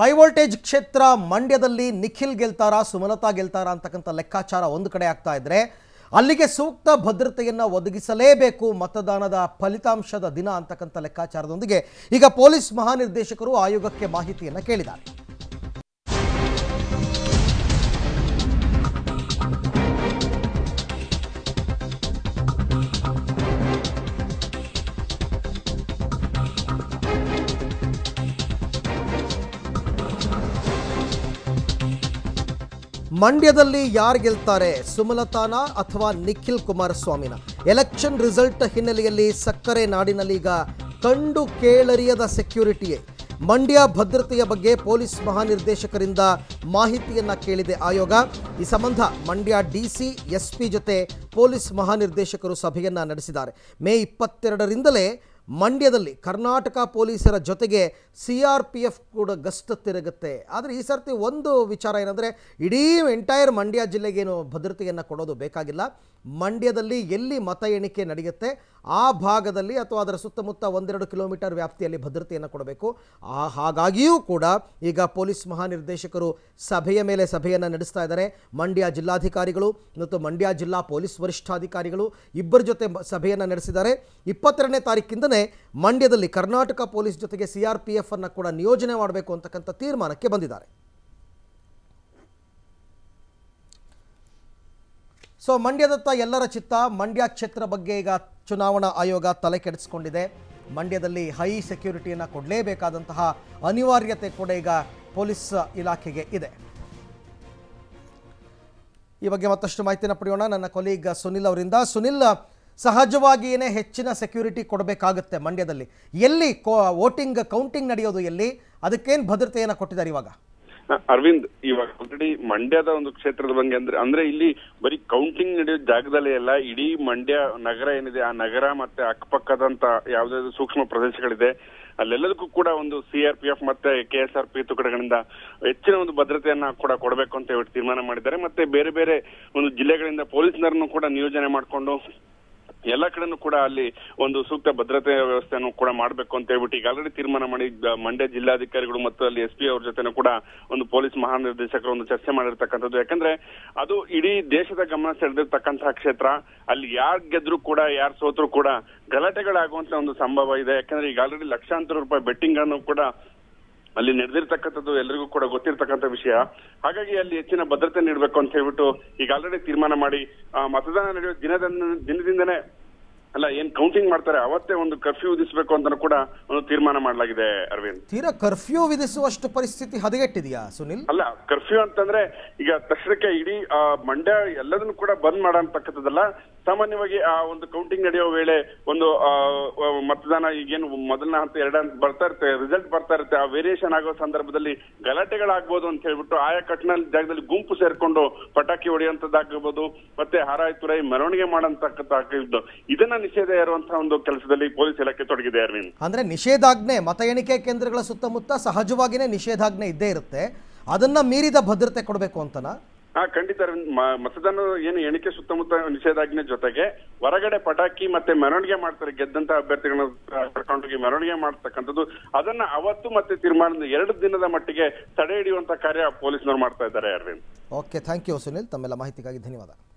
high voltage ಕ್ಷೇತ್ರ ಮಂಡ್ಯದಲ್ಲಿ ನಿಖಿಲ್ ಗೆಲ್ತಾರ ಸುಮಲತಾ ಗೆಲ್ತಾರ ಅಂತಕ್ಕಂಥ ಲೆಕ್ಕಾಚಾರ ಒಂದು ಕಡೆ ಆಗ್ತಾ ಇದ್ರೆ ಅಲ್ಲಿಗೆ ಸೂಕ್ತ ಭದ್ರತೆಯನ್ನು ಒದಗಿಸಲೇಬೇಕು ಮತದಾನದ ಫಲಿತಾಂಶದ ದಿನ ಅಂತಕ್ಕಂಥ ಲೆಕ್ಕಾಚಾರದೊಂದಿಗೆ ಈಗ ಪೊಲೀಸ್ ಮಹಾನಿರ್ದೇಶಕರು ಆಯೋಗಕ್ಕೆ ಮಾಹಿತಿಯನ್ನು ಕೇಳಿದ್ದಾರೆ ಮಂಡ್ಯದಲ್ಲಿ ಯಾರು ಗೆಲ್ತಾರೆ ಸುಮಲತಾನ ಅಥವಾ ನಿಖಿಲ್ ಕುಮಾರಸ್ವಾಮಿನ ಎಲೆಕ್ಷನ್ ರಿಸಲ್ಟ್ ಹಿನ್ನೆಲೆಯಲ್ಲಿ ಸಕ್ಕರೆ ನಾಡಿನಲ್ಲಿ ಈಗ ಕಂಡು ಕೇಳರಿಯದ ಸೆಕ್ಯೂರಿಟಿಯೇ ಮಂಡ್ಯ ಭದ್ರತೆಯ ಬಗ್ಗೆ ಪೊಲೀಸ್ ಮಹಾನಿರ್ದೇಶಕರಿಂದ ಮಾಹಿತಿಯನ್ನ ಕೇಳಿದೆ ಆಯೋಗ ಈ ಸಂಬಂಧ ಮಂಡ್ಯ ಡಿಸಿ ಎಸ್ಪಿ ಜೊತೆ ಪೊಲೀಸ್ ಮಹಾನಿರ್ದೇಶಕರು ಸಭೆಯನ್ನ ನಡೆಸಿದ್ದಾರೆ ಮೇ ಇಪ್ಪತ್ತೆರಡರಿಂದಲೇ ಮಂಡ್ಯದಲ್ಲಿ ಕರ್ನಾಟಕ ಪೊಲೀಸರ ಜೊತೆಗೆ ಸಿ ಆರ್ ಪಿ ಎಫ್ ಕೂಡ ಗಸ್ತು ತಿರುಗುತ್ತೆ ಆದರೆ ಈ ಸರ್ತಿ ಒಂದು ವಿಚಾರ ಏನಂದರೆ ಇಡೀ ಎಂಟೈರ್ ಮಂಡ್ಯ ಜಿಲ್ಲೆಗೇನು ಭದ್ರತೆಯನ್ನು ಕೊಡೋದು ಬೇಕಾಗಿಲ್ಲ ಮಂಡ್ಯದಲ್ಲಿ ಎಲ್ಲಿ ಮತ ಎಣಿಕೆ ನಡೆಯುತ್ತೆ ಆ ಭಾಗದಲ್ಲಿ ಅಥವಾ ಅದರ ಸುತ್ತಮುತ್ತ ಒಂದೆರಡು ಕಿಲೋಮೀಟರ್ ವ್ಯಾಪ್ತಿಯಲ್ಲಿ ಭದ್ರತೆಯನ್ನು ಕೊಡಬೇಕು ಆ ಹಾಗಾಗಿಯೂ ಕೂಡ ಈಗ ಪೊಲೀಸ್ ಮಹಾನಿರ್ದೇಶಕರು ಸಭೆಯ ಮೇಲೆ ಸಭೆಯನ್ನು ನಡೆಸ್ತಾ ಇದ್ದಾರೆ ಮಂಡ್ಯ ಜಿಲ್ಲಾಧಿಕಾರಿಗಳು ಮತ್ತು ಮಂಡ್ಯ ಜಿಲ್ಲಾ ಪೊಲೀಸ್ ವರಿಷ್ಠಾಧಿಕಾರಿಗಳು ಇಬ್ಬರ ಜೊತೆ ಸಭೆಯನ್ನು ನಡೆಸಿದ್ದಾರೆ ಇಪ್ಪತ್ತೆರಡನೇ ತಾರೀಕಿಂದ ಮಂಡ್ಯದಲ್ಲಿ ಕರ್ನಾಟಕ ಪೊಲೀಸ್ ಜೊತೆಗೆ ಸಿ ಆರ್ ಪಿ ಎಫ್ ಅನ್ನು ಕೂಡ ನಿಯೋಜನೆ ಮಾಡಬೇಕು ಅಂತಕ್ಕಂಥ ತೀರ್ಮಾನಕ್ಕೆ ಬಂದಿದ್ದಾರೆ ಸೊ ಮಂಡ್ಯದತ್ತ ಎಲ್ಲರ ಚಿತ್ತ ಮಂಡ್ಯ ಕ್ಷೇತ್ರ ಬಗ್ಗೆ ಈಗ ಚುನಾವಣಾ ಆಯೋಗ ತಲೆ ಕೆಡಿಸಿಕೊಂಡಿದೆ ಮಂಡ್ಯದಲ್ಲಿ ಹೈ ಸೆಕ್ಯೂರಿಟಿಯನ್ನು ಕೊಡಲೇಬೇಕಾದಂತಹ ಅನಿವಾರ್ಯತೆ ಕೂಡ ಈಗ ಪೊಲೀಸ್ ಇಲಾಖೆಗೆ ಇದೆ ಈ ಬಗ್ಗೆ ಮತ್ತಷ್ಟು ಮಾಹಿತಿಯನ್ನು ಪಡೆಯೋಣ ನನ್ನ ಕೊಲೀಗ್ ಸುನಿಲ್ ಅವರಿಂದ ಸುನಿಲ್ ಸಹಜವಾಗಿ ಏನೇ ಹೆಚ್ಚಿನ ಸೆಕ್ಯೂರಿಟಿ ಕೊಡಬೇಕಾಗುತ್ತೆ ಮಂಡ್ಯದಲ್ಲಿ ಎಲ್ಲಿ ವೋಟಿಂಗ್ ಕೌಂಟಿಂಗ್ ನಡೆಯೋದು ಎಲ್ಲಿ ಅದಕ್ಕೇನು ಭದ್ರತೆಯನ್ನು ಕೊಟ್ಟಿದ್ದಾರೆ ಇವಾಗ ಅರವಿಂದ್ ಇವಾಗ ಆಲ್ರೆಡಿ ಮಂಡ್ಯದ ಒಂದು ಕ್ಷೇತ್ರದ ಬಗ್ಗೆ ಅಂದ್ರೆ ಅಂದ್ರೆ ಇಲ್ಲಿ ಬರೀ ಕೌಂಟಿಂಗ್ ನಡೆಯೋ ಜಾಗದಲ್ಲೇ ಅಲ್ಲ ಇಡೀ ಮಂಡ್ಯ ನಗರ ಏನಿದೆ ಆ ನಗರ ಮತ್ತೆ ಅಕ್ಕಪಕ್ಕದಂತ ಯಾವ್ದಾದ್ರು ಸೂಕ್ಷ್ಮ ಪ್ರದೇಶಗಳಿದೆ ಅಲ್ಲೆಲ್ಲದಕ್ಕೂ ಕೂಡ ಒಂದು ಆರ್ ಪಿ ಎಫ್ ಮತ್ತೆ ಕೆ ಎಸ್ ಆರ್ ಪಿ ತುಕಡಿಗಳಿಂದ ಹೆಚ್ಚಿನ ಒಂದು ಭದ್ರತೆಯನ್ನ ಕೂಡ ಕೊಡಬೇಕು ಅಂತ ಹೇಳಿ ತೀರ್ಮಾನ ಮಾಡಿದ್ದಾರೆ ಮತ್ತೆ ಬೇರೆ ಬೇರೆ ಒಂದು ಜಿಲ್ಲೆಗಳಿಂದ ಪೊಲೀಸ್ನರನ್ನು ಕೂಡ ನಿಯೋಜನೆ ಮಾಡಿಕೊಂಡು ಎಲ್ಲ ಕಡೆನೂ ಕೂಡ ಅಲ್ಲಿ ಒಂದು ಸೂಕ್ತ ಭದ್ರತೆ ವ್ಯವಸ್ಥೆಯನ್ನು ಕೂಡ ಮಾಡಬೇಕು ಅಂತ ಹೇಳ್ಬಿಟ್ಟು ಈಗ ಆಲ್ರೆಡಿ ತೀರ್ಮಾನ ಮಾಡಿ ಮಂಡ್ಯ ಜಿಲ್ಲಾಧಿಕಾರಿಗಳು ಮತ್ತು ಅಲ್ಲಿ ಎಸ್ ಪಿ ಅವ್ರ ಜೊತೆನೂ ಕೂಡ ಒಂದು ಪೊಲೀಸ್ ಮಹಾನಿರ್ದೇಶಕರು ಒಂದು ಚರ್ಚೆ ಮಾಡಿರ್ತಕ್ಕಂಥದ್ದು ಯಾಕಂದ್ರೆ ಅದು ಇಡೀ ದೇಶದ ಗಮನ ಸೆಳೆದಿರ್ತಕ್ಕಂತಹ ಕ್ಷೇತ್ರ ಅಲ್ಲಿ ಯಾರು ಗೆದ್ರು ಕೂಡ ಯಾರು ಸೋತ್ರು ಕೂಡ ಗಲಾಟೆಗಳಾಗುವಂತ ಒಂದು ಸಂಭವ ಇದೆ ಯಾಕಂದ್ರೆ ಈಗ ಆಲ್ರೆಡಿ ಲಕ್ಷಾಂತರ ರೂಪಾಯಿ ಬೆಟ್ಟಿಂಗ್ ಅನ್ನು ಕೂಡ ಅಲ್ಲಿ ನಡೆದಿರ್ತಕ್ಕಂಥದ್ದು ಎಲ್ಲರಿಗೂ ಕೂಡ ಗೊತ್ತಿರ್ತಕ್ಕಂಥ ವಿಷಯ ಹಾಗಾಗಿ ಅಲ್ಲಿ ಹೆಚ್ಚಿನ ಭದ್ರತೆ ನೀಡಬೇಕು ಅಂತ ಹೇಳ್ಬಿಟ್ಟು ಈಗ ಆಲ್ರೆಡಿ ತೀರ್ಮಾನ ಮಾಡಿ ಮತದಾನ ನಡೆಯುವ ದಿನದ ದಿನದಿಂದನೇ ಅಲ್ಲ ಏನ್ ಕೌಂಟಿಂಗ್ ಮಾಡ್ತಾರೆ ಅವತ್ತೇ ಒಂದು ಕರ್ಫ್ಯೂ ವಿಧಿಸಬೇಕು ಅಂತ ಕೂಡ ಒಂದು ತೀರ್ಮಾನ ಮಾಡಲಾಗಿದೆ ಅರವಿಂದ್ ತೀರಾ ಕರ್ಫ್ಯೂ ವಿಧಿಸುವಷ್ಟು ಪರಿಸ್ಥಿತಿ ಹದಗೆಟ್ಟಿದೆಯಾ ಸುನಿಲ್ ಅಲ್ಲ ಕರ್ಫ್ಯೂ ಅಂತಂದ್ರೆ ಈಗ ತಕ್ಷಣಕ್ಕೆ ಇಡೀ ಮಂಡ್ಯ ಎಲ್ಲದನ್ನು ಕೂಡ ಬಂದ್ ಮಾಡತಕ್ಕಂಥದ್ದಲ್ಲ ಸಾಮಾನ್ಯವಾಗಿ ಆ ಒಂದು ಕೌಂಟಿಂಗ್ ನಡೆಯುವ ವೇಳೆ ಒಂದು ಮತದಾನ ಈಗೇನು ಮೊದಲನೇ ಹಂತ ಎರಡ ಹಂತ ಬರ್ತಾ ಇರುತ್ತೆ ರಿಸಲ್ಟ್ ಬರ್ತಾ ಇರುತ್ತೆ ಆ ವೇರಿಯೇಷನ್ ಆಗೋ ಸಂದರ್ಭದಲ್ಲಿ ಗಲಾಟೆಗಳಾಗ್ಬೋದು ಅಂತ ಹೇಳ್ಬಿಟ್ಟು ಆಯಾ ಕಟ್ಟಿನ ಜಾಗದಲ್ಲಿ ಗುಂಪು ಸೇರ್ಕೊಂಡು ಪಟಾಕಿ ಹೊಡೆಯುವಂತದ್ದಾಗಬಹುದು ಮತ್ತೆ ಹಾರಾಯ್ ತುರಾಯಿ ಮೆರವಣಿಗೆ ಮಾಡಂತಕ್ಕಂಥದ್ದು ಇದನ್ನ ನಿಷೇಧ ಇರುವಂತಹ ಒಂದು ಕೆಲಸದಲ್ಲಿ ಪೊಲೀಸ್ ಇಲಾಖೆ ತೊಡಗಿದೆ ಅರ್ವಿನ್ ಅಂದ್ರೆ ನಿಷೇಧಾಜ್ಞೆ ಮತ ಎಣಿಕೆ ಕೇಂದ್ರಗಳ ಸುತ್ತಮುತ್ತ ಸಹಜವಾಗಿನೇ ನಿಷೇಧಾಜ್ಞೆ ಇದ್ದೇ ಇರುತ್ತೆ ಅದನ್ನ ಮೀರಿದ ಭದ್ರತೆ ಕೊಡಬೇಕು ಅಂತನಾ ಹಾ ಖಂಡಿತ ಮತದಾನ ಏನು ಎಣಿಕೆ ಸುತ್ತಮುತ್ತ ನಿಷೇಧಾಜ್ಞೆ ಜೊತೆಗೆ ಹೊರಗಡೆ ಪಟಾಕಿ ಮತ್ತೆ ಮೆರವಣಿಗೆ ಮಾಡ್ತಾರೆ ಗೆದ್ದಂತ ಅಭ್ಯರ್ಥಿಗಳನ್ನ ಕರ್ಕೊಂಡೋಗಿ ಮೆರವಣಿಗೆ ಮಾಡ್ತಕ್ಕಂಥದ್ದು ಅದನ್ನ ಅವತ್ತು ಮತ್ತೆ ತೀರ್ಮಾನದ ಎರಡು ದಿನದ ಮಟ್ಟಿಗೆ ತಡೆ ಹಿಡಿಯುವಂತ ಕಾರ್ಯ ಪೊಲೀಸ್ನವರು ಮಾಡ್ತಾ ಇದ್ದಾರೆ Arvind okay thank you Sunil ತಮ್ಮೆಲ್ಲ ಮಾಹಿತಿಗಾಗಿ ಧನ್ಯವಾದ